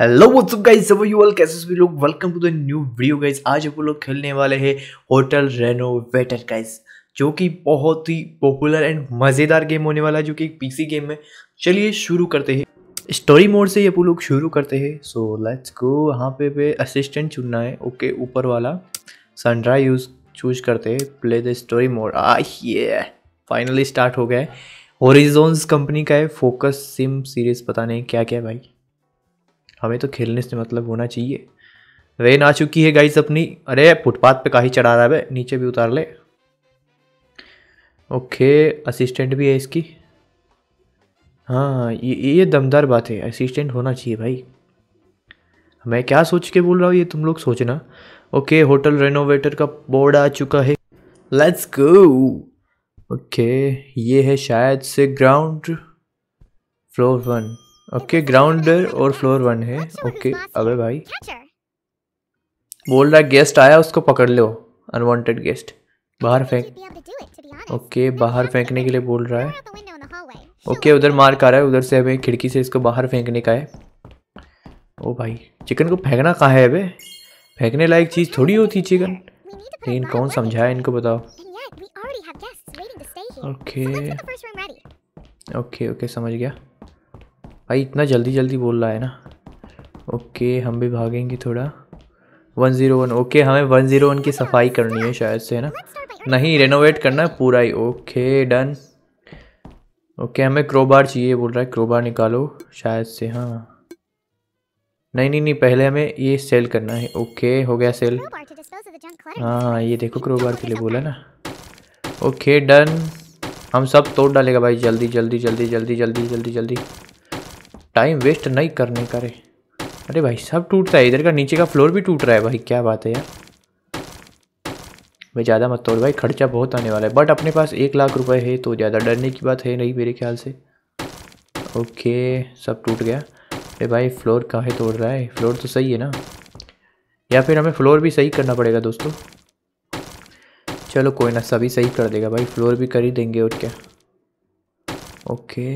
Hello what's up guys सब you all कैसे सभी लोग welcome to the new video guys आज आप लोग खेलने वाले हैं होटल रेनोवेटर गाइस जो कि बहुत ही पॉपुलर एंड मज़ेदार गेम होने वाला है जो कि एक पीसी गेम है चलिए शुरू करते हैं स्टोरी मोड से ये आप लोग शुरू करते हैं सो लेट्स गो यहाँ पे पे असिस्टेंट चुनना है ओके okay, ऊपर वाला सनरा यूज चूज करते हैं प्ले द स्टोरी मोड आइए फाइनली स्टार्ट हो गया है ओरिजोन्स कंपनी का है फोकस सिम सीरीज पता नहीं क्या क्या भाई हमें तो खेलने से मतलब होना चाहिए रेन आ चुकी है गाइस अपनी अरे फुटपाथ पे काही चढ़ा रहा है नीचे भी उतार ले ओके असिस्टेंट भी है इसकी हाँ ये ये दमदार बात है असिस्टेंट होना चाहिए भाई मैं क्या सोच के बोल रहा हूँ ये तुम लोग सोचना ओके होटल रेनोवेटर का बोर्ड आ चुका है लेट्स गो ओके ये है शायद से ground floor one okay ground और फ्लोर वन है ओके अबे भाई बोल रहा गेस्ट आया उसको पकड़ लो अनवांटेड गेस्ट बाहर फेंक ओके बाहर फेंकने के लिए बोल रहा है ओके उधर मार आ रहा है उधर से हमें खिड़की से इसको बाहर फेंकने का है ओ भाई चिकन को फेंकना कहाँ है अबे फेंकने लायक चीज़ थोड़ी होती चिकन लेकिन कौन समझाया इनको बताओ ओके ओके ओके समझ गया भाई इतना जल्दी जल्दी बोल रहा है ना ओके हम भी भागेंगे थोड़ा वन ज़ीरो वन ओके हमें वन ज़ीरो वन की सफाई करनी है शायद से है ना नहीं रेनोवेट करना है पूरा ही ओके डन ओके हमें क्रोबार चाहिए बोल रहा है क्रोबार निकालो शायद से हाँ नहीं नहीं नहीं पहले हमें ये सेल करना है ओके हो गया सेल हाँ ये देखो क्रोबार के लिए बोला ना ओके डन हम सब तोड़ डालेगा भाई जल्दी जल्दी जल्दी जल्दी जल्दी जल्दी जल्दी टाइम वेस्ट नहीं करने का रे अरे भाई सब टूट रहा है इधर का नीचे का फ्लोर भी टूट रहा है भाई क्या बात है यार भाई ज़्यादा मत तोड़ भाई खर्चा बहुत आने वाला है बट अपने पास एक लाख रुपए है तो ज़्यादा डरने की बात है नहीं मेरे ख्याल से ओके सब टूट गया अरे भाई फ्लोर है तोड़ रहा है फ्लोर तो सही है ना या फिर हमें फ्लोर भी सही करना पड़ेगा दोस्तों चलो कोई ना सभी सही कर देगा भाई फ्लोर भी कर ही देंगे और क्या ओके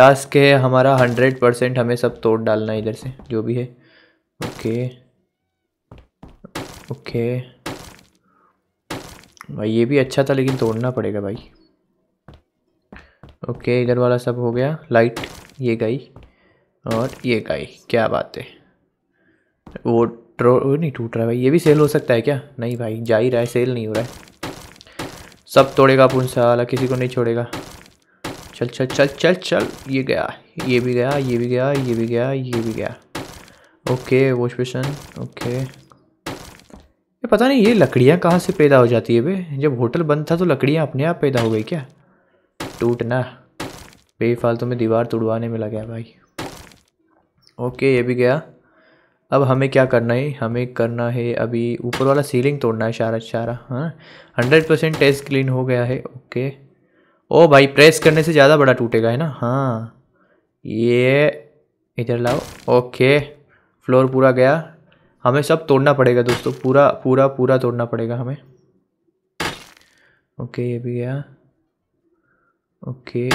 टास्क है हमारा हंड्रेड परसेंट हमें सब तोड़ डालना है इधर से जो भी है ओके ओके भाई ये भी अच्छा था लेकिन तोड़ना पड़ेगा भाई ओके इधर वाला सब हो गया लाइट ये गई और ये गई क्या बात है वो ट्रो वो नहीं टूट रहा भाई ये भी सेल हो सकता है क्या नहीं भाई जा ही रहा है सेल नहीं हो रहा है सब तोड़ेगा अपन साला किसी को नहीं छोड़ेगा चल चल चल चल चल ये गया ये भी गया ये भी गया ये भी गया ये भी गया ओके वॉश बेसन ओके ये पता नहीं ये लकड़ियाँ कहाँ से पैदा हो जाती है बे जब होटल बंद था तो लकड़ियाँ अपने आप पैदा हो गई क्या टूटना बेफालतू में दीवार तोड़वाने में लगा भाई ओके ये भी गया अब हमें क्या करना है हमें करना है अभी ऊपर वाला सीलिंग तोड़ना है सारा सारा हाँ हंड्रेड परसेंट टेस्ट क्लीन हो गया है ओके ओ भाई प्रेस करने से ज़्यादा बड़ा टूटेगा है ना हाँ ये इधर लाओ ओके फ्लोर पूरा गया हमें सब तोड़ना पड़ेगा दोस्तों पूरा पूरा पूरा तोड़ना पड़ेगा हमें ओके ये भी गया ओके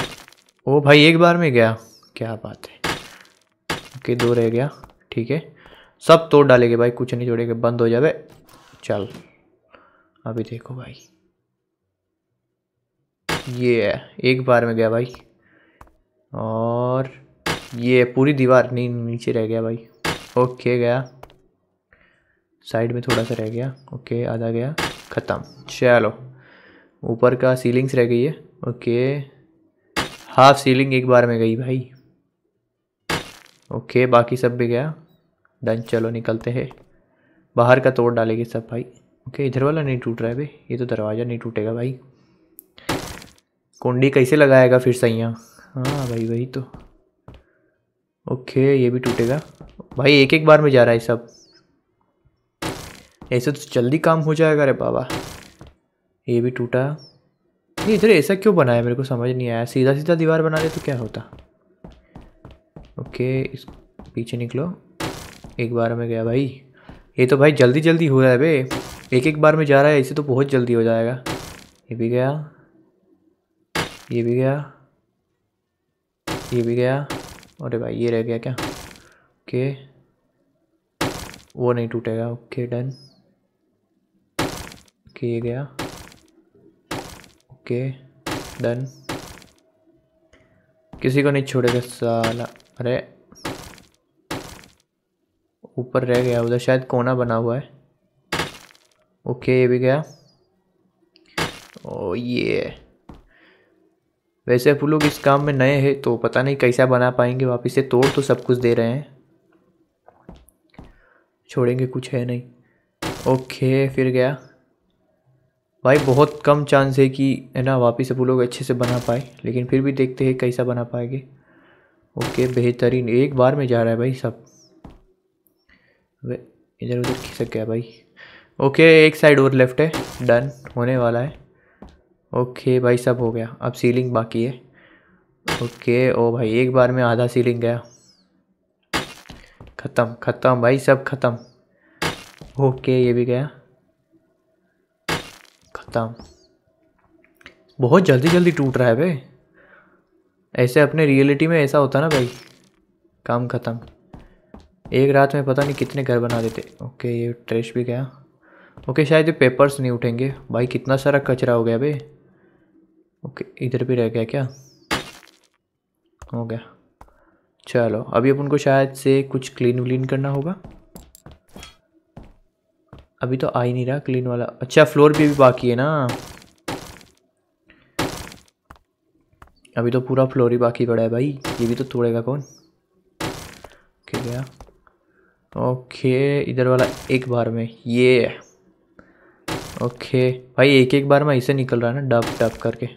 ओ भाई एक बार में गया क्या बात है ओके दो रह गया ठीक है सब तोड़ डालेंगे भाई कुछ नहीं छोड़ेंगे बंद हो जाए चल अभी देखो भाई ये एक बार में गया भाई और ये पूरी दीवार नहीं नीचे रह गया भाई ओके गया साइड में थोड़ा सा रह गया ओके आधा गया ख़त्म चलो ऊपर का सीलिंग्स रह गई है ओके हाफ सीलिंग एक बार में गई भाई ओके बाकी सब भी गया डन चलो निकलते हैं बाहर का तोड़ डालेंगे सब भाई ओके इधर वाला नहीं टूट रहा है भाई ये तो दरवाज़ा नहीं टूटेगा भाई कुंडी कैसे लगाएगा फिर सैया हाँ भाई वही तो ओके ये भी टूटेगा भाई एक एक बार में जा रहा है सब ऐसे तो जल्दी काम हो जाएगा रे बाबा ये भी टूटा नहीं इधर ऐसा क्यों बनाया मेरे को समझ नहीं आया सीधा सीधा दीवार बना ले तो क्या होता ओके इस पीछे निकलो एक बार में गया भाई ये तो भाई जल्दी जल्दी हो रहा है भाई एक एक बार में जा रहा है ऐसे तो बहुत जल्दी हो जाएगा ये भी गया ये भी गया ये भी गया अरे भाई ये रह गया क्या ओके वो नहीं टूटेगा ओके डन ओके ये गया ओके डन किसी को नहीं छोड़ेगा साला अरे ऊपर रह गया उधर शायद कोना बना हुआ है ओके ये भी गया ओ ये वैसे आप लोग इस काम में नए हैं तो पता नहीं कैसा बना पाएंगे वापस से तोड़ तो सब कुछ दे रहे हैं छोड़ेंगे कुछ है नहीं ओके फिर गया भाई बहुत कम चांस है कि है ना वापस आप लोग अच्छे से बना पाए लेकिन फिर भी देखते हैं कैसा बना पाएंगे ओके बेहतरीन एक बार में जा रहा है भाई सब इधर उधर खिसक गया भाई ओके एक साइड और लेफ्ट है डन होने वाला है ओके भाई सब हो गया अब सीलिंग बाकी है ओके ओ भाई एक बार में आधा सीलिंग गया ख़त्म ख़त्म भाई सब ख़त्म ओके ये भी गया ख़त्म बहुत जल्दी जल्दी टूट रहा है भाई ऐसे अपने रियलिटी में ऐसा होता ना भाई काम ख़त्म एक रात में पता नहीं कितने घर बना देते ओके ये ट्रेश भी गया ओके शायद ये पेपर्स नहीं उठेंगे भाई कितना सारा कचरा हो गया भाई ओके इधर भी रह गया क्या हो गया चलो अभी अपन को शायद से कुछ क्लीन व्लीन करना होगा अभी तो आ ही नहीं रहा क्लीन वाला अच्छा फ्लोर भी अभी बाकी है ना अभी तो पूरा फ्लोर ही बाकी पड़ा है भाई ये भी तो तोड़ेगा कौन ओके गया ओके इधर वाला एक बार में ये ओके भाई एक एक बार में ऐसे निकल रहा है ना डब डब करके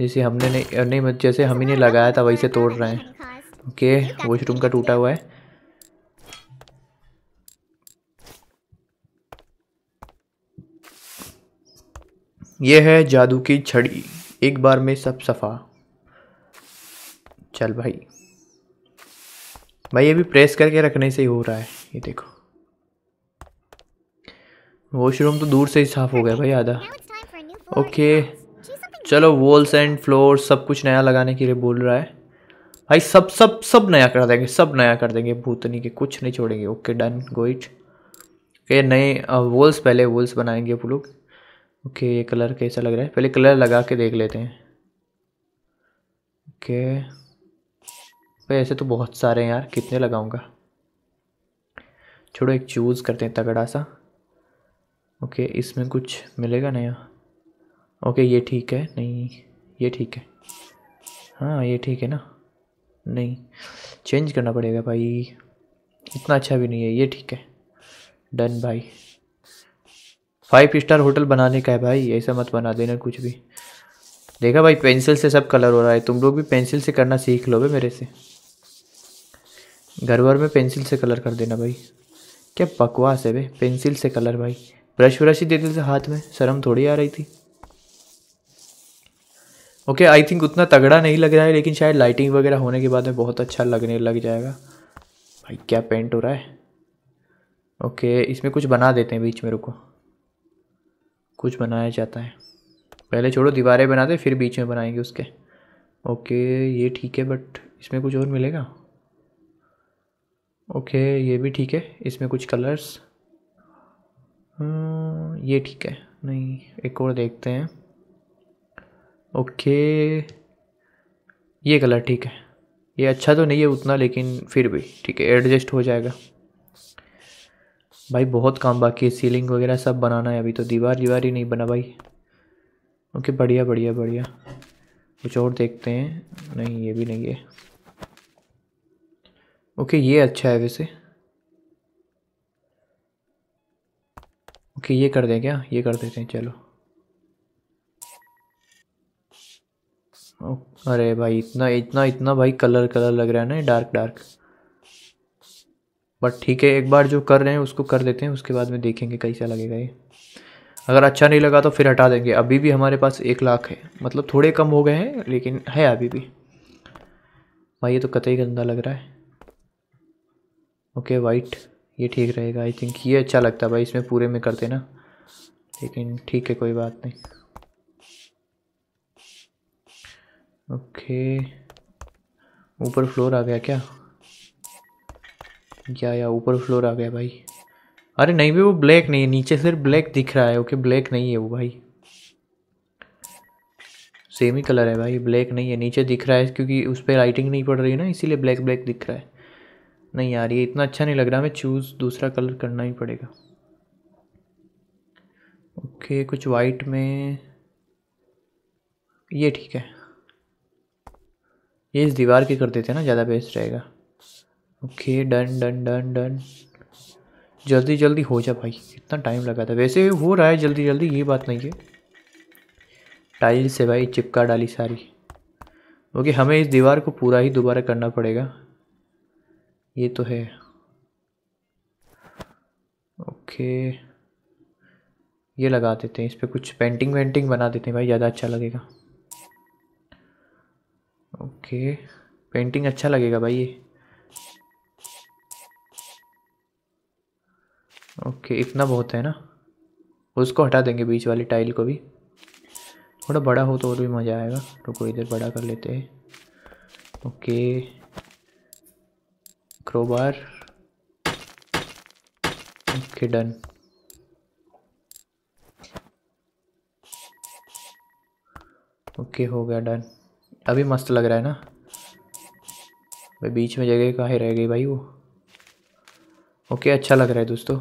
जैसे हमने नहीं नहीं जैसे हम ही नहीं लगाया था वही से तोड़ रहे हैं ओके वॉशरूम का टूटा हुआ है यह है जादू की छड़ी एक बार में सब सफ़ा चल भाई भाई ये भी प्रेस करके रखने से ही हो रहा है ये देखो वॉशरूम तो दूर से ही साफ़ हो गया भाई आधा ओके चलो वॉल्स एंड फ्लोर सब कुछ नया लगाने के लिए बोल रहा है भाई सब सब सब नया कर देंगे सब नया कर देंगे भूतनी के कुछ नहीं छोड़ेंगे ओके डन इट ओके नए वॉल्स uh, पहले वॉल्स बनाएंगे आप लोग ओके ये कलर कैसा लग रहा है पहले कलर लगा के देख लेते हैं ओके भाई ऐसे तो बहुत सारे हैं यार कितने लगाऊंगा छोड़ो एक चूज़ करते हैं तगड़ा सा ओके इसमें कुछ मिलेगा नया ओके ये ठीक है नहीं ये ठीक है हाँ ये ठीक है ना नहीं चेंज करना पड़ेगा भाई इतना अच्छा भी नहीं है ये ठीक है डन भाई फाइव स्टार होटल बनाने का है भाई ऐसा मत बना देना कुछ भी देखा भाई पेंसिल से सब कलर हो रहा है तुम लोग भी पेंसिल से करना सीख लो भाई मेरे से घर भर में पेंसिल से कलर कर देना भाई क्या बकवास है भाई पेंसिल से कलर भाई ब्रश व्रश ही देते थे हाथ में शर्म थोड़ी आ रही थी ओके आई थिंक उतना तगड़ा नहीं लग रहा है लेकिन शायद लाइटिंग वगैरह होने के बाद में बहुत अच्छा लगने लग जाएगा भाई क्या पेंट हो रहा है ओके इसमें कुछ बना देते हैं बीच में रुको कुछ बनाया जाता है पहले छोड़ो दीवारें दे फिर बीच में बनाएंगे उसके ओके ये ठीक है बट इसमें कुछ और मिलेगा ओके ये भी ठीक है इसमें कुछ कलर्स hmm, ये ठीक है नहीं एक और देखते हैं ओके ये कलर ठीक है ये अच्छा तो नहीं है उतना लेकिन फिर भी ठीक है एडजस्ट हो जाएगा भाई बहुत काम बाकी है सीलिंग वगैरह सब बनाना है अभी तो दीवार दीवार ही नहीं बना भाई ओके बढ़िया बढ़िया बढ़िया कुछ और देखते हैं नहीं ये भी नहीं है ओके ये अच्छा है वैसे ओके ये कर दें क्या ये कर देते हैं चलो Oh. अरे भाई इतना इतना इतना भाई कलर कलर लग रहा है ना डार्क डार्क बट ठीक है एक बार जो कर रहे हैं उसको कर देते हैं उसके बाद में देखेंगे कैसा लगेगा ये अगर अच्छा नहीं लगा तो फिर हटा देंगे अभी भी हमारे पास एक लाख है मतलब थोड़े कम हो गए हैं लेकिन है अभी भी भाई ये तो कतई गंदा लग रहा है ओके वाइट ये ठीक रहेगा आई थिंक ये अच्छा लगता है भाई इसमें पूरे में करते ना लेकिन ठीक है कोई बात नहीं ओके ऊपर फ्लोर आ गया क्या क्या या ऊपर फ्लोर आ गया भाई अरे नहीं भी वो ब्लैक नहीं है नीचे सिर्फ ब्लैक दिख रहा है ओके ब्लैक नहीं है वो भाई सेम ही कलर है भाई ब्लैक नहीं है नीचे दिख रहा है क्योंकि उस पर लाइटिंग नहीं पड़ रही है ना इसीलिए ब्लैक ब्लैक दिख रहा है नहीं यार ये इतना अच्छा नहीं लग रहा हमें चूज़ दूसरा कलर करना ही पड़ेगा ओके कुछ वाइट में ये ठीक है ये इस दीवार के कर देते हैं ना ज़्यादा बेस्ट रहेगा okay done done done done जल्दी जल्दी हो जा भाई इतना टाइम लगा था वैसे हो रहा है जल्दी जल्दी ये बात नहीं है टाइल से भाई चिपका डाली सारी ओके हमें इस दीवार को पूरा ही दोबारा करना पड़ेगा ये तो है ओके ये लगा देते हैं इस पर कुछ पेंटिंग वेंटिंग बना देते हैं भाई ज़्यादा अच्छा लगेगा ओके पेंटिंग अच्छा लगेगा भाई ये ओके इतना बहुत है ना उसको हटा देंगे बीच वाली टाइल को भी थोड़ा बड़ा हो तो और भी मज़ा आएगा रुको इधर बड़ा कर लेते हैं okay crowbar okay done okay हो गया डन तभी मस्त लग रहा है ना भाई बीच में जगह कहाँ रह गई भाई वो ओके अच्छा लग रहा है दोस्तों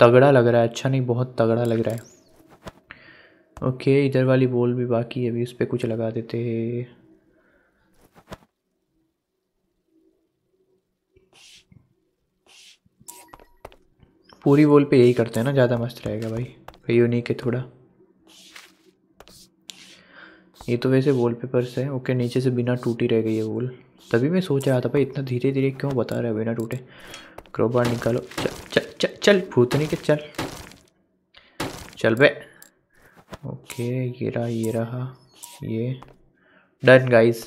तगड़ा लग रहा है अच्छा नहीं बहुत तगड़ा लग रहा है ओके इधर वाली बोल भी बाकी है अभी उस पर कुछ लगा देते हैं पूरी बोल पे यही करते हैं ना ज़्यादा मस्त रहेगा भाई यूनिक है थोड़ा ये तो वैसे वॉल पेपर्स है ओके नीचे से बिना टूटी रह गई है वॉल तभी मैं सोच रहा था भाई इतना धीरे धीरे क्यों बता रहा है बिना टूटे क्रोबार निकालो चल चल चल चल भूतनी के चल चल बे ओके ये रहा ये रहा ये डन गाइस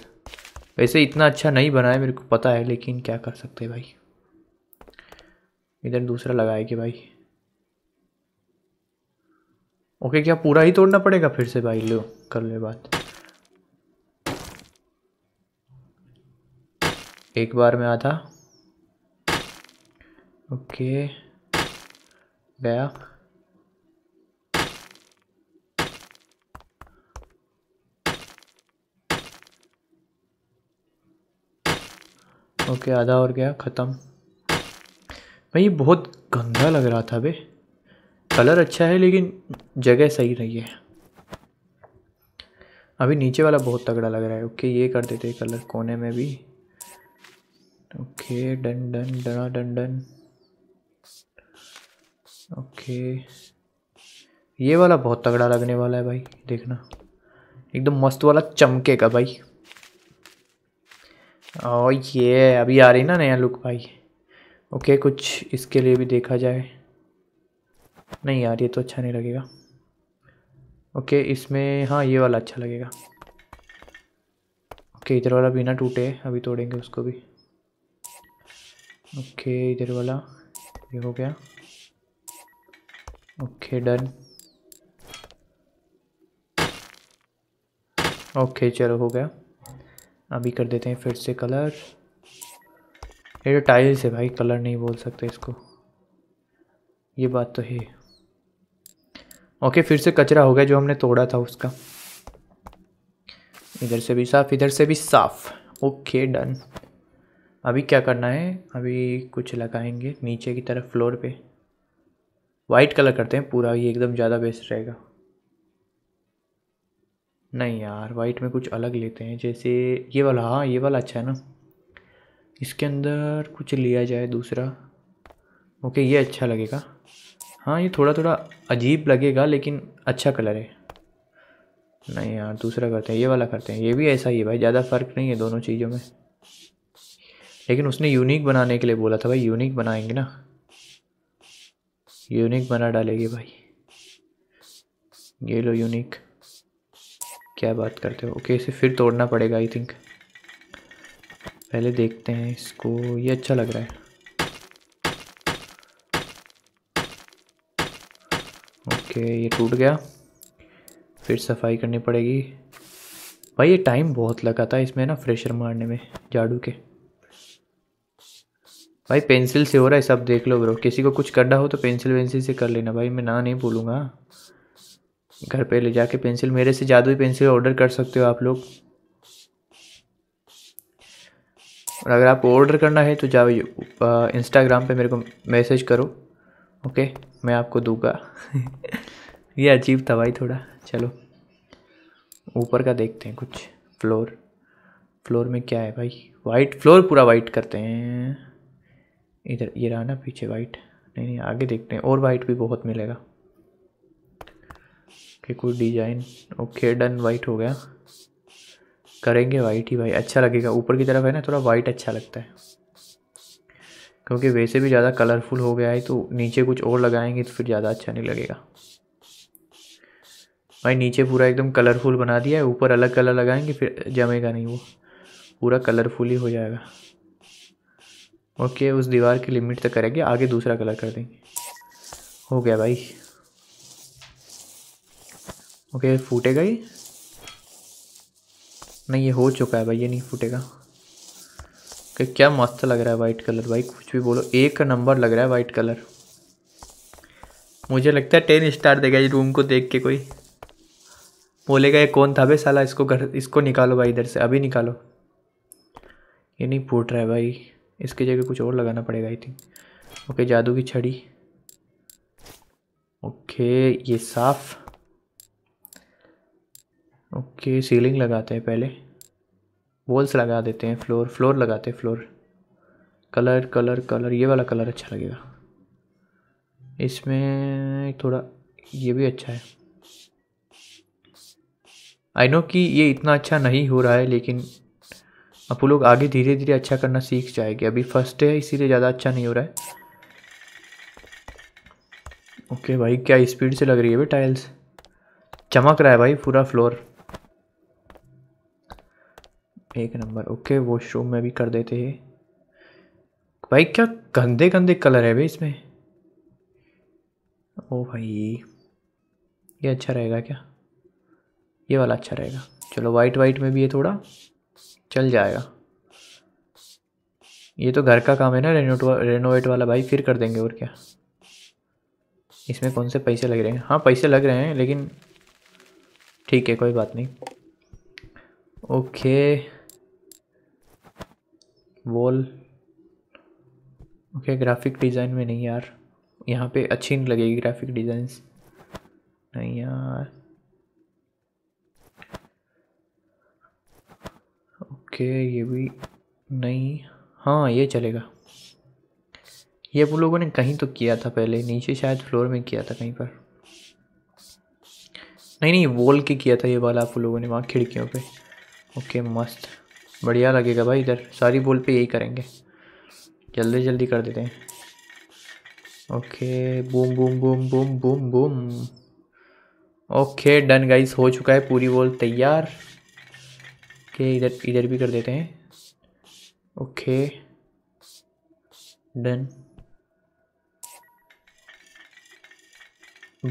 वैसे इतना अच्छा नहीं बना है मेरे को पता है लेकिन क्या कर सकते हैं भाई इधर दूसरा लगाए कि भाई ओके क्या पूरा ही तोड़ना पड़ेगा फिर से भाई लो कर ले बात एक बार में आधा ओके गया ओके आधा और गया ख़त्म भाई ये बहुत गंदा लग रहा था बे कलर अच्छा है लेकिन जगह सही नहीं है अभी नीचे वाला बहुत तगड़ा लग रहा है ओके ये कर देते कलर कोने में भी ओके डन डन डना डन डन ओके ये वाला बहुत तगड़ा लगने वाला है भाई देखना एकदम मस्त वाला चमकेगा भाई और ये अभी आ रही ना नया लुक भाई ओके कुछ इसके लिए भी देखा जाए नहीं यार ये तो अच्छा नहीं लगेगा ओके इसमें हाँ ये वाला अच्छा लगेगा ओके इधर वाला भी ना टूटे अभी तोड़ेंगे उसको भी ओके इधर वाला ये हो गया ओके डन ओके चलो हो गया अभी कर देते हैं फिर से कलर ये जो टाइल्स है भाई कलर नहीं बोल सकते इसको ये बात तो है ओके फिर से कचरा हो गया जो हमने तोड़ा था उसका इधर से भी साफ इधर से भी साफ ओके डन अभी क्या करना है अभी कुछ लगाएंगे नीचे की तरफ फ्लोर पे वाइट कलर करते हैं पूरा ये एकदम ज़्यादा बेस्ट रहेगा नहीं यार वाइट में कुछ अलग लेते हैं जैसे ये वाला हाँ ये वाला अच्छा है ना इसके अंदर कुछ लिया जाए दूसरा ओके ये अच्छा लगेगा हाँ ये थोड़ा थोड़ा अजीब लगेगा लेकिन अच्छा कलर है नहीं यार दूसरा करते हैं ये वाला करते हैं ये भी ऐसा ही है भाई ज़्यादा फ़र्क नहीं है दोनों चीज़ों में लेकिन उसने यूनिक बनाने के लिए बोला था भाई यूनिक बनाएंगे ना यूनिक बना डालेगी भाई ये लो यूनिक क्या बात करते हो ओके इसे फिर तोड़ना पड़ेगा आई थिंक पहले देखते हैं इसको ये अच्छा लग रहा है ओके ये टूट गया फिर सफाई करनी पड़ेगी भाई ये टाइम बहुत लगा था इसमें ना फ्रेशर मारने में झाड़ू के भाई पेंसिल से हो रहा है सब देख लो ब्रो किसी को कुछ करना हो तो पेंसिल वेंसिल से कर लेना भाई मैं ना नहीं बोलूँगा घर पे ले जाके पेंसिल मेरे से जादुई पेंसिल ऑर्डर कर सकते हो आप लोग और अगर आपको ऑर्डर करना है तो जाओ इंस्टाग्राम पे मेरे को मैसेज करो ओके मैं आपको दूंगा ये अजीब था भाई थोड़ा चलो ऊपर का देखते हैं कुछ फ्लोर फ्लोर में क्या है भाई वाइट फ्लोर पूरा वाइट करते हैं इधर ये रहा ना पीछे वाइट नहीं नहीं आगे देखते हैं और वाइट भी बहुत मिलेगा कि कुछ डिजाइन ओके डन वाइट हो गया करेंगे वाइट ही भाई अच्छा लगेगा ऊपर की तरफ है ना थोड़ा वाइट अच्छा लगता है क्योंकि वैसे भी ज़्यादा कलरफुल हो गया है तो नीचे कुछ और लगाएंगे तो फिर ज़्यादा अच्छा नहीं लगेगा भाई नीचे पूरा एकदम कलरफुल बना दिया है ऊपर अलग कलर लगाएंगे फिर जमेगा नहीं वो पूरा कलरफुल ही हो जाएगा ओके उस दीवार की लिमिट तक करेंगे आगे दूसरा कलर कर देंगे हो गया भाई ओके फूटेगा ही नहीं ये हो चुका है भाई ये नहीं फूटेगा ओके क्या मस्त लग रहा है वाइट कलर भाई कुछ भी बोलो एक नंबर लग रहा है वाइट कलर मुझे लगता है टेन स्टार देगा ये रूम को देख के कोई बोलेगा ये कौन था भाई साला इसको घर इसको निकालो भाई इधर से अभी निकालो ये नहीं फूट रहा है भाई इसके जगह कुछ और लगाना पड़ेगा आई थिंक ओके जादू की छड़ी ओके ये साफ ओके सीलिंग लगाते हैं पहले वॉल्स लगा देते हैं फ्लोर फ्लोर लगाते हैं फ्लोर कलर कलर कलर ये वाला कलर अच्छा लगेगा इसमें थोड़ा ये भी अच्छा है आई नो कि ये इतना अच्छा नहीं हो रहा है लेकिन वो लोग आगे धीरे धीरे अच्छा करना सीख जाएंगे अभी फर्स्ट है इसीलिए ज़्यादा अच्छा नहीं हो रहा है ओके भाई क्या स्पीड से लग रही है भाई टाइल्स चमक रहा है भाई पूरा फ्लोर एक नंबर ओके वॉशरूम में भी कर देते हैं भाई क्या गंदे गंदे कलर है भाई इसमें ओ भाई ये अच्छा रहेगा क्या ये वाला अच्छा रहेगा चलो वाइट वाइट में भी है थोड़ा चल जाएगा ये तो घर का काम है ना रेनोट रेनोवेट वाला भाई फिर कर देंगे और क्या इसमें कौन से पैसे लग रहे हैं हाँ पैसे लग रहे हैं लेकिन ठीक है कोई बात नहीं okay wall okay graphic design में नहीं यार यहाँ पे अच्छी नहीं लगेगी ग्राफिक डिज़ाइंस नहीं यार ओके ये भी नहीं हाँ ये चलेगा ये वो लोगों ने कहीं तो किया था पहले नीचे शायद फ्लोर में किया था कहीं पर नहीं नहीं वॉल के किया था ये वाला आप लोगों ने वहाँ खिड़कियों पे ओके मस्त बढ़िया लगेगा भाई इधर सारी वॉल पे यही करेंगे जल्दी जल्दी कर देते हैं okay boom boom boom boom boom boom okay done guys हो चुका है पूरी वॉल तैयार ओके इधर इधर भी कर देते हैं ओके डन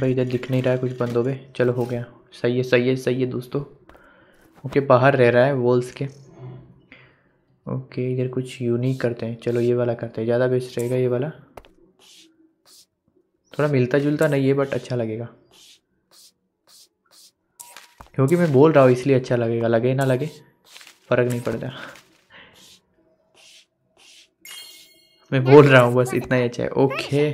भाई इधर दिख नहीं रहा है कुछ बंदों पर चलो हो गया सही है सही है सही है दोस्तों ओके बाहर रह रहा है वॉल्स के ओके इधर कुछ यूनिक करते हैं चलो ये वाला करते हैं ज़्यादा बेस्ट रहेगा ये वाला थोड़ा मिलता जुलता नहीं है बट अच्छा लगेगा क्योंकि मैं बोल रहा हूँ इसलिए अच्छा लगेगा लगे ना लगे फ़र्क नहीं पड़ता मैं बोल रहा हूँ बस इतना ही अच्छा है ओके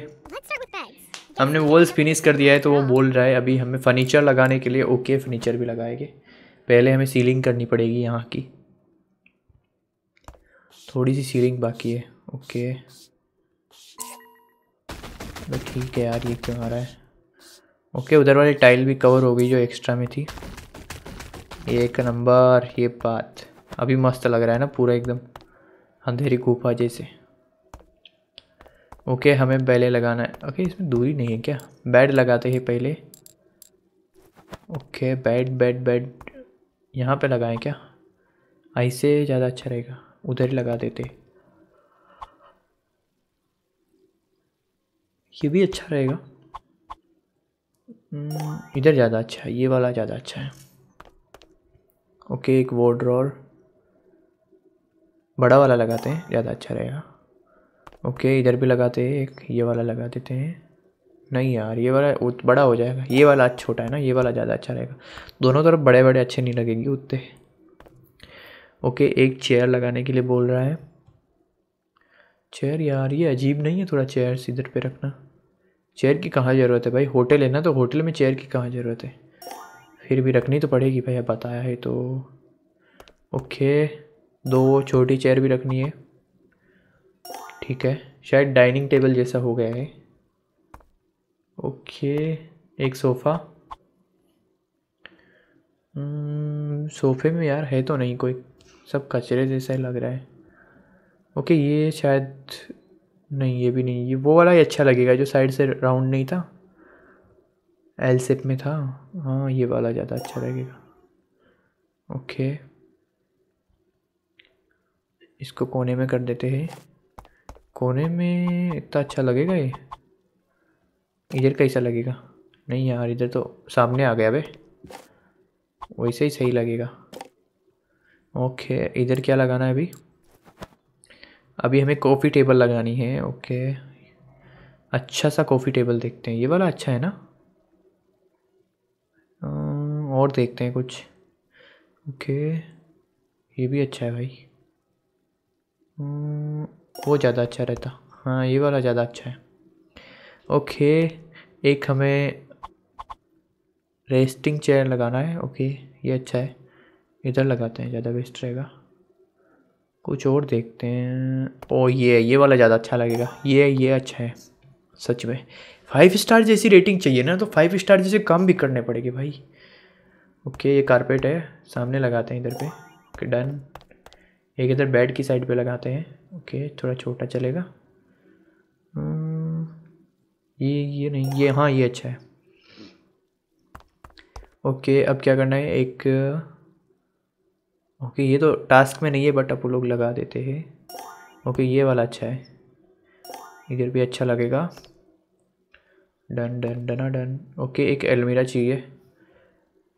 हमने वॉल्स फिनिश कर दिया है तो वो बोल रहा है अभी हमें फर्नीचर लगाने के लिए ओके फर्नीचर भी लगाएंगे पहले हमें सीलिंग करनी पड़ेगी यहाँ की थोड़ी सी सीलिंग बाकी है ओके तो ठीक है यार ये क्यों आ रहा है ओके उधर वाली टाइल भी कवर हो गई जो एक्स्ट्रा में थी एक नंबर ये बात अभी मस्त लग रहा है ना पूरा एकदम अंधेरी गुफा जैसे ओके हमें पहले लगाना है ओके इसमें दूरी नहीं है क्या बेड लगाते हैं पहले ओके बेड बेड बेड यहाँ पे लगाएं क्या ऐसे ज़्यादा अच्छा रहेगा उधर ही लगा देते ये भी अच्छा रहेगा हम्म, इधर ज़्यादा अच्छा है ये वाला ज़्यादा अच्छा है ओके एक वॉड्रॉर बड़ा वाला लगाते हैं ज़्यादा अच्छा रहेगा ओके इधर भी लगाते हैं एक ये वाला लगा देते हैं नहीं यार ये वाला बड़ा हो जाएगा ये वाला छोटा है ना ये वाला ज़्यादा अच्छा रहेगा दोनों तरफ बड़े बड़े अच्छे नहीं लगेंगे उतने ओके एक चेयर लगाने के लिए बोल रहा है चेयर यार ये अजीब नहीं है थोड़ा चेयर इधर पे रखना चेयर की कहाँ ज़रूरत है भाई होटल है ना तो होटल में चेयर की कहाँ ज़रूरत है फिर भी रखनी तो पड़ेगी भाई अब बताया है तो ओके दो छोटी चेयर भी रखनी है ठीक है शायद डाइनिंग टेबल जैसा हो गया है ओके एक सोफ़ा हम्म, सोफ़े में यार है तो नहीं कोई सब कचरे जैसा ही लग रहा है ओके ये शायद नहीं ये भी नहीं ये वो वाला ही अच्छा लगेगा जो साइड से राउंड नहीं था एल सेप में था हाँ ये वाला ज़्यादा अच्छा लगेगा ओके इसको कोने में कर देते हैं कोने में इतना अच्छा लगेगा ये इधर कैसा लगेगा नहीं यार इधर तो सामने आ गया भाई वैसे ही सही लगेगा ओके इधर क्या लगाना है अभी अभी हमें कॉफ़ी टेबल लगानी है ओके अच्छा सा कॉफ़ी टेबल देखते हैं ये वाला अच्छा है ना और देखते हैं कुछ ओके ये भी अच्छा है भाई हम्म, वो ज़्यादा अच्छा रहता हाँ ये वाला ज़्यादा अच्छा है ओके एक हमें रेस्टिंग चेयर लगाना है ओके ये अच्छा है इधर लगाते हैं ज़्यादा बेस्ट रहेगा कुछ और देखते हैं ओ ये ये वाला ज़्यादा अच्छा लगेगा ये ये अच्छा है सच में फाइव स्टार जैसी रेटिंग चाहिए ना तो फाइव स्टार जैसे कम भी करने पड़ेगी भाई ओके ये कारपेट है सामने लगाते हैं इधर पे ओके डन एक इधर बेड की साइड पे लगाते हैं ओके थोड़ा छोटा चलेगा हम्म, ये ये नहीं ये हाँ ये अच्छा है ओके अब क्या करना है एक ओके ये तो टास्क में नहीं है बट आप लोग लगा देते हैं ओके ये वाला अच्छा है इधर भी अच्छा लगेगा डन डन डना डन ओके एक एलमीरा चाहिए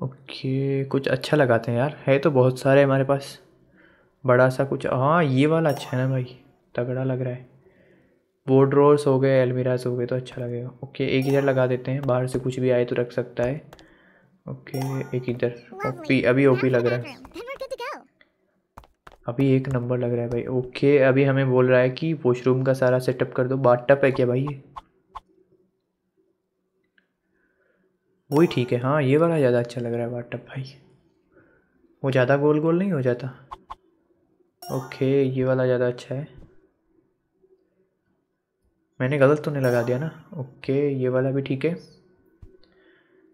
ओके कुछ अच्छा लगाते हैं यार है तो बहुत सारे हमारे पास बड़ा सा कुछ हाँ ये वाला अच्छा है ना भाई तगड़ा लग रहा है वोड्रोर्स हो गए एलमीराज हो गए तो अच्छा लगेगा ओके एक इधर लगा देते हैं बाहर से कुछ भी आए तो रख सकता है ओके एक इधर ओपी अभी ओपी लग रहा है अभी एक नंबर लग रहा है भाई ओके अभी हमें बोल रहा है कि वॉशरूम का सारा सेटअप कर दो बाट टप है क्या भाई ये वही ठीक है हाँ ये वाला ज़्यादा अच्छा लग रहा है बाथ टप भाई वो ज़्यादा गोल गोल नहीं हो जाता ओके ये वाला ज़्यादा अच्छा है मैंने गलत तो नहीं लगा दिया ना ओके ये वाला भी ठीक है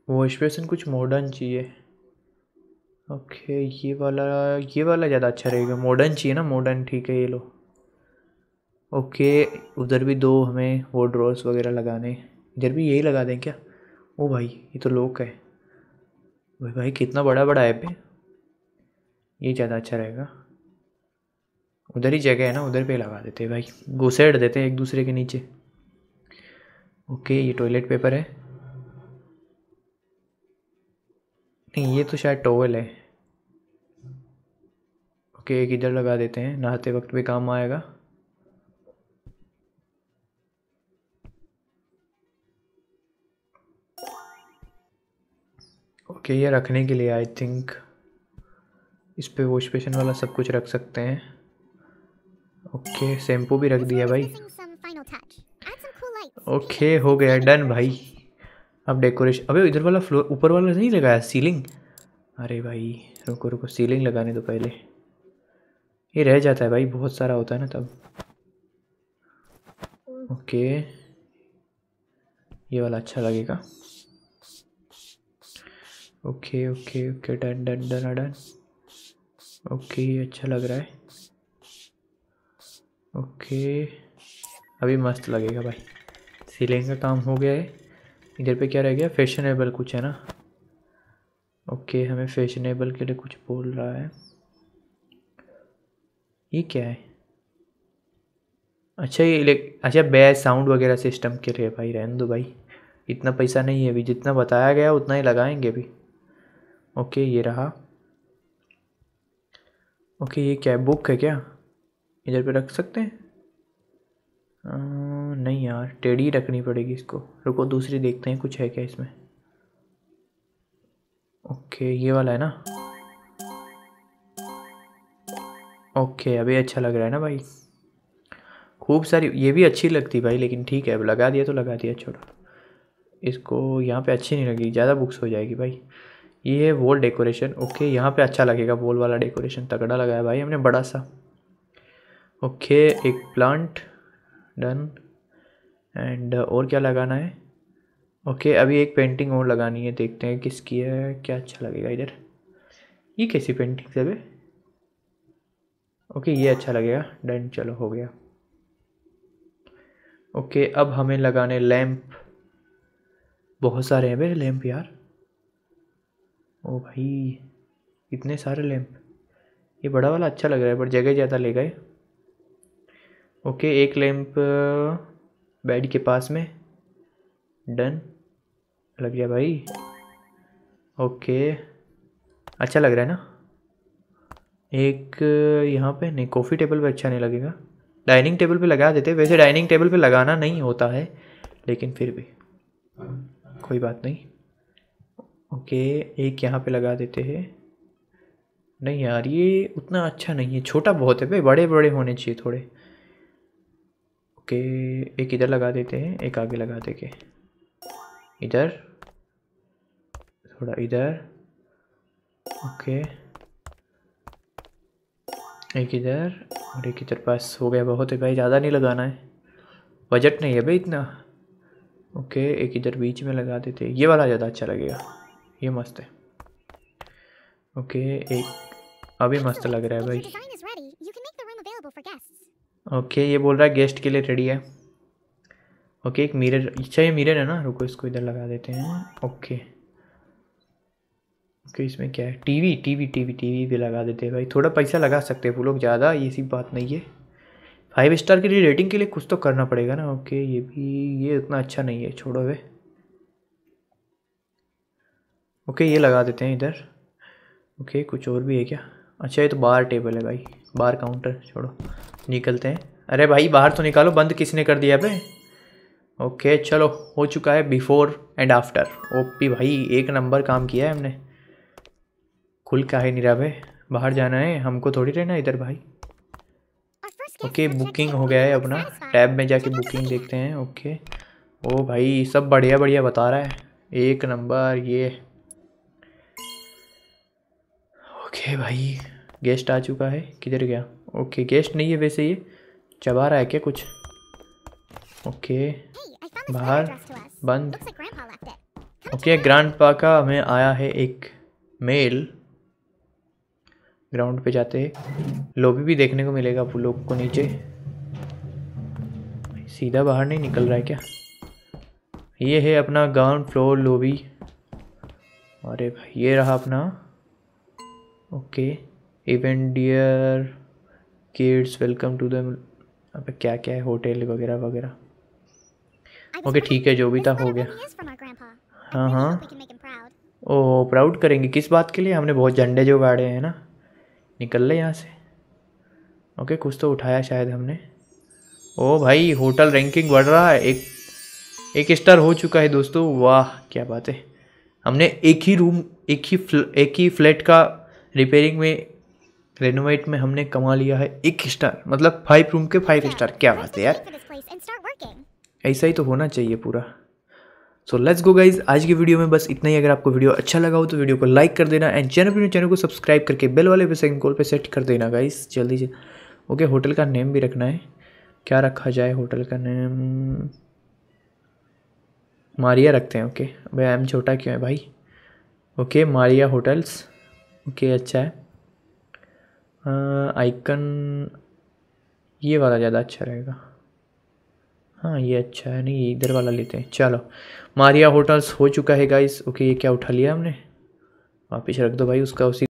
वो बेसिन कुछ मॉडर्न चाहिए ओके ये वाला ये वाला ज़्यादा अच्छा रहेगा मॉडर्न चाहिए ना मॉडर्न ठीक है ये लो ओके उधर भी दो हमें वो ड्रॉस वगैरह लगाने इधर भी यही लगा दें क्या ओ भाई ये तो लोक है भाई भाई कितना बड़ा बड़ा ऐप है ये ज़्यादा अच्छा रहेगा उधर ही जगह है ना उधर पे लगा देते हैं भाई घुसेड़ देते हैं एक दूसरे के नीचे ओके ये टॉयलेट पेपर है नहीं ये तो शायद टॉवल है ओके एक इधर लगा देते हैं नहाते वक्त भी काम आएगा ओके ये रखने के लिए आई थिंक इस पे वॉश बेसिन वाला सब कुछ रख सकते हैं ओके शैम्पू भी रख दिया भाई ओके हो गया डन भाई अब डेकोरेशन अबे इधर वाला फ्लोर ऊपर वाला नहीं लगाया सीलिंग अरे भाई रुको रुको सीलिंग लगाने दो तो पहले ये रह जाता है भाई बहुत सारा होता है ना तब ओके ये वाला अच्छा लगेगा okay okay okay done done done done okay ये अच्छा लग रहा है ओके अभी मस्त लगेगा भाई सीलिंग का काम हो गया है इधर पे क्या रह गया फैशनेबल कुछ है ना ओके हमें फैशनेबल के लिए कुछ बोल रहा है ये क्या है अच्छा ये अच्छा बेस साउंड वगैरह सिस्टम के लिए भाई रहन दो भाई इतना पैसा नहीं है अभी जितना बताया गया उतना ही लगाएंगे अभी ओके ये रहा ओके ये क्या है बुक है क्या इधर पे रख सकते हैं नहीं यार टेढ़ी रखनी पड़ेगी इसको रुको दूसरी देखते हैं कुछ है क्या इसमें ओके ये वाला है ना ओके अभी अच्छा लग रहा है ना भाई खूब सारी ये भी अच्छी लगती भाई लेकिन ठीक है अब लगा दिया तो लगा दिया छोड़ो इसको यहाँ पे अच्छी नहीं लगेगी ज़्यादा बुक्स हो जाएगी भाई ये है वॉल डेकोरेशन ओके यहाँ पे अच्छा लगेगा वॉल वाला डेकोरेशन तगड़ा लगाया भाई हमने बड़ा सा ओके एक प्लांट डन एंड और क्या लगाना है ओके अभी एक पेंटिंग और लगानी है देखते हैं किसकी है क्या अच्छा लगेगा इधर ये कैसी पेंटिंग से ओके ये अच्छा लगेगा डन चलो हो गया ओके अब हमें लगाने लैम्प बहुत सारे हैं मेरे लैम्प यार ओ भाई इतने सारे लैम्प ये बड़ा वाला अच्छा लग रहा है पर जगह ज़्यादा ले गए ओके एक लैंप बेड के पास में डन लग गया भाई ओके अच्छा लग रहा है ना एक यहाँ पे नहीं कॉफ़ी टेबल पे अच्छा नहीं लगेगा डाइनिंग टेबल पे लगा देते वैसे डाइनिंग टेबल पे लगाना नहीं होता है लेकिन फिर भी कोई बात नहीं ओके एक यहाँ पे लगा देते हैं नहीं यार ये उतना अच्छा नहीं है छोटा बहुत है भाई बड़े बड़े होने चाहिए थोड़े ओके एक इधर लगा देते हैं एक आगे लगा देंगे इधर थोड़ा इधर ओके एक इधर और एक इधर पास हो गया बहुत है भाई ज़्यादा नहीं लगाना है बजट नहीं है भाई इतना ओके एक इधर बीच में लगा देते ये वाला ज़्यादा अच्छा लगेगा ये मस्त है ओके एक अभी मस्त लग रहा है भाई ओके ये बोल रहा है गेस्ट के लिए रेडी है ओके एक मिरर अच्छा ये मिरर है ना रुको इसको इधर लगा देते हैं ओके ओके इसमें क्या है टीवी टीवी टीवी टीवी भी लगा देते हैं भाई थोड़ा पैसा लगा सकते हैं वो लोग ज़्यादा ये सी बात नहीं है फाइव स्टार के लिए रेटिंग के लिए कुछ तो करना पड़ेगा ना ओके ये भी ये उतना अच्छा नहीं है छोड़ो वे ओके ये लगा देते हैं इधर ओके कुछ और भी है क्या अच्छा ये तो बार टेबल है भाई बार काउंटर छोड़ो निकलते हैं अरे भाई बाहर तो निकालो बंद किसने कर दिया भाई ओके चलो हो चुका है बिफोर एंड आफ्टर ओपी भाई एक नंबर काम किया है हमने खुल का है निराभे बाहर जाना है हमको थोड़ी रहना इधर भाई ओके बुकिंग हो गया है अपना टैब में जाके बुकिंग देखते हैं ओके ओ भाई सब बढ़िया बढ़िया बता रहा है एक नंबर ये ओके भाई गेस्ट आ चुका है किधर गया ओके गेस्ट नहीं है वैसे ये चबा रहा है क्या कुछ ओके बाहर बंद ओके ग्रांड पा का हमें आया है एक मेल ग्राउंड पे जाते हैं लॉबी भी देखने को मिलेगा आप लोग को नीचे सीधा बाहर नहीं निकल रहा है क्या ये है अपना ग्राउंड फ्लोर लोबी अरे भाई ये रहा अपना okay event dear kids welcome to दम अब क्या क्या है होटल वगैरह वगैरह ओके ठीक है जो भी था हो गया हाँ हाँ ओ प्राउड करेंगे किस बात के लिए हमने बहुत झंडे जो गाड़े हैं ना निकल ले यहाँ से ओके कुछ तो उठाया शायद हमने ओ भाई होटल रैंकिंग बढ़ रहा है एक एक स्टार हो चुका है दोस्तों वाह क्या बात है हमने एक ही रूम एक ही फ्ल, एक ही फ्लैट का रिपेयरिंग में रेनोवेट में हमने कमा लिया है एक स्टार मतलब फाइव रूम के फाइव स्टार क्या बात है यार ऐसा ही तो होना चाहिए पूरा सो लेट्स गो गाइज आज की वीडियो में बस इतना ही अगर आपको वीडियो अच्छा लगा हो तो वीडियो को लाइक कर देना एंड चैनल पर चैनल को सब्सक्राइब करके बेल वाले पे सेकंड कॉल पे सेट कर देना गाइज जल्दी जल्दी ओके होटल का नेम भी रखना है क्या रखा जाए होटल का नेम मारिया रखते हैं ओके okay. भाई एम छोटा क्यों है भाई okay okay, Maria hotels okay अच्छा है आइकन ये वाला ज़्यादा अच्छा रहेगा हाँ ये अच्छा है नहीं इधर वाला लेते हैं चलो मारिया होटल्स हो चुका है गाइस ओके ये क्या उठा लिया हमने वापिस रख दो भाई उसका उसी